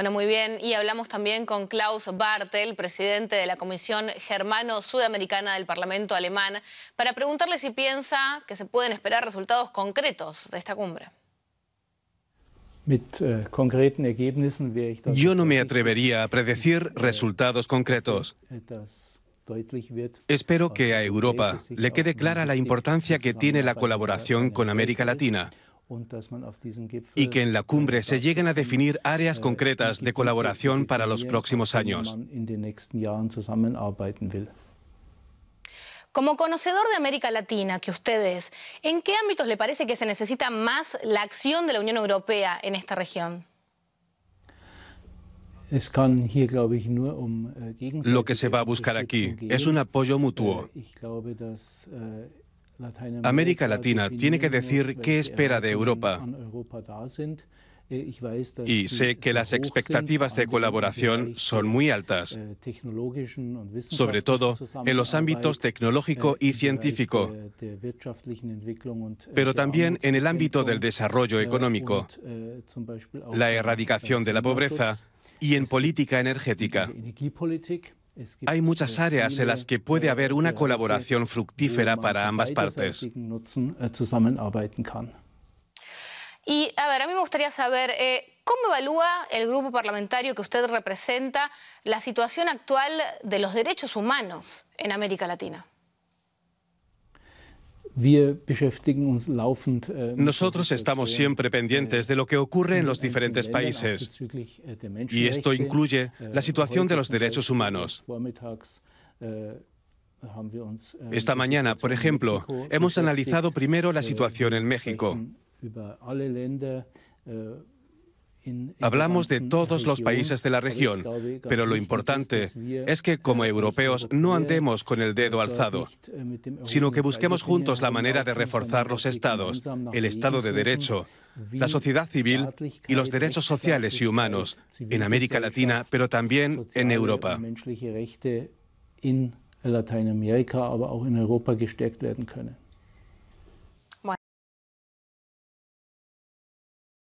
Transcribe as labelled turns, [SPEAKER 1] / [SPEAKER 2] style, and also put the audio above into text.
[SPEAKER 1] Bueno, muy bien. Y hablamos también con Klaus Bartel, presidente de la Comisión Germano-Sudamericana del Parlamento Alemán, para preguntarle si piensa que se pueden esperar resultados concretos de esta cumbre.
[SPEAKER 2] Eh, Yo no me
[SPEAKER 3] atrevería a predecir resultados concretos.
[SPEAKER 2] Espero que a Europa le quede clara la importancia que tiene la colaboración con América Latina y que en la cumbre se lleguen a definir áreas äh, concretas de colaboración para los próximos años.
[SPEAKER 1] Como conocedor de América Latina que ustedes, ¿en qué ámbitos le parece que se necesita más la acción de la Unión Europea en esta región?
[SPEAKER 2] Um, äh, Lo que se va a buscar aquí es un apoyo mutuo. Äh, América Latina tiene que decir qué espera de Europa. Y sé que las expectativas de colaboración son muy altas, sobre todo en los ámbitos tecnológico y científico, pero también en el ámbito del desarrollo económico, la erradicación de la pobreza
[SPEAKER 3] y en política
[SPEAKER 2] energética. Hay pues, muchas eh, áreas en las
[SPEAKER 3] que puede haber una colaboración fructífera para ambas partes. Eh,
[SPEAKER 1] y a ver, a mí me gustaría saber, eh, ¿cómo evalúa el grupo parlamentario que usted representa la situación actual de los derechos humanos en América Latina?
[SPEAKER 2] Äh, Nosotros
[SPEAKER 3] estamos siempre pendientes äh, de lo que ocurre en los diferentes países äh, y esto incluye la situación de los derechos humanos.
[SPEAKER 2] Esta mañana, por ejemplo, hemos analizado primero la situación
[SPEAKER 3] en México.
[SPEAKER 2] Hablamos de todos los países de la región, pero lo importante es
[SPEAKER 3] que como europeos no andemos con el dedo alzado,
[SPEAKER 2] sino que busquemos juntos la manera de reforzar los estados, el Estado de Derecho, la sociedad
[SPEAKER 3] civil y los derechos sociales y humanos en América Latina, pero también en Europa.